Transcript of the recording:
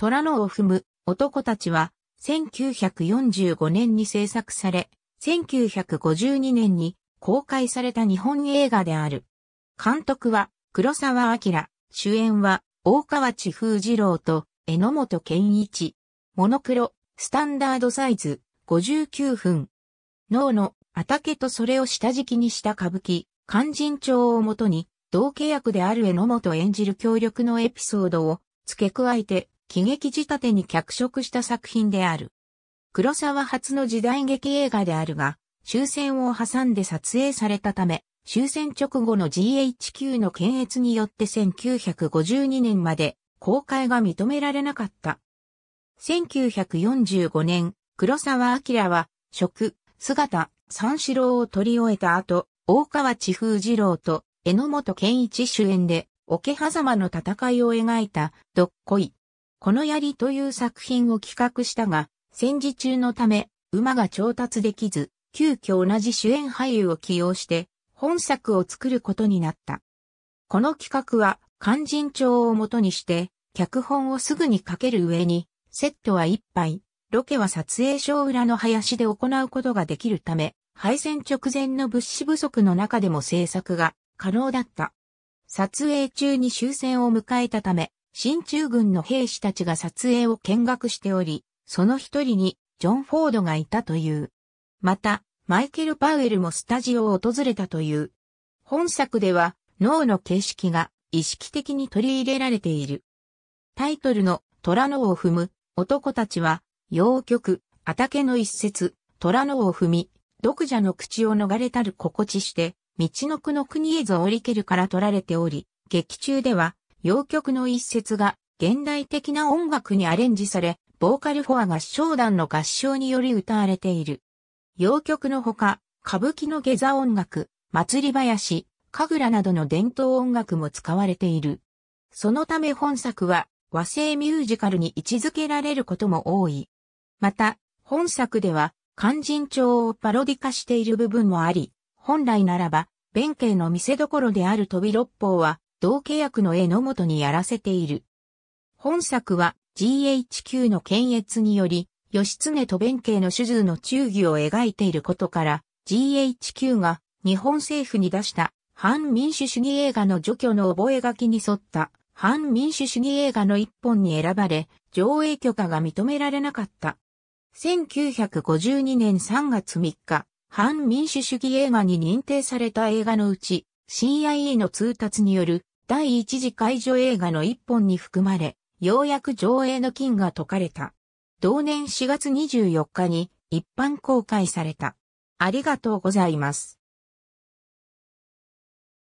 虎のを踏む男たちは1945年に制作され、1952年に公開された日本映画である。監督は黒沢明、主演は大川千風二郎と榎本健一。モノクロ、スタンダードサイズ、59分。脳のあたけとそれを下敷きにした歌舞伎、肝心帳をもとに、同契約である榎本演じる協力のエピソードを付け加えて喜劇仕立てに脚色した作品である。黒沢初の時代劇映画であるが、終戦を挟んで撮影されたため、終戦直後の GHQ の検閲によって1952年まで公開が認められなかった。1945年、黒沢明は、食、姿、三四郎を取り終えた後、大川千風二郎と榎本健一主演で、桶狭間の戦いを描いた、どっこい、この槍という作品を企画したが、戦時中のため、馬が調達できず、急遽同じ主演俳優を起用して、本作を作ることになった。この企画は、肝心帳をもとにして、脚本をすぐにかける上に、セットは一杯、ロケは撮影所裏の林で行うことができるため、敗戦直前の物資不足の中でも制作が可能だった。撮影中に終戦を迎えたため、進駐軍の兵士たちが撮影を見学しており、その一人にジョン・フォードがいたという。また、マイケル・パウエルもスタジオを訪れたという。本作では脳の形式が意識的に取り入れられている。タイトルの虎のを踏む男たちは、洋曲、あたけの一節、虎のを踏み、毒蛇の口を逃れたる心地して、道のくの国へぞ降りけるから取られており、劇中では、洋曲の一節が現代的な音楽にアレンジされ、ボーカルフォア合唱団の合唱により歌われている。洋曲のほか、歌舞伎の下座音楽、祭り林、神楽などの伝統音楽も使われている。そのため本作は和製ミュージカルに位置づけられることも多い。また、本作では肝心帳をパロディ化している部分もあり、本来ならば、弁慶の見せどころである飛び六方は、同契約の絵のもとにやらせている。本作は GHQ の検閲により、義経と弁慶の手術の忠義を描いていることから、GHQ が日本政府に出した反民主主義映画の除去の覚書に沿った反民主主義映画の一本に選ばれ、上映許可が認められなかった。1952年3月3日、反民主主義映画に認定された映画のうち、CIA の通達による第一次解除映画の一本に含まれ、ようやく上映の金が解かれた。同年4月24日に一般公開された。ありがとうございます。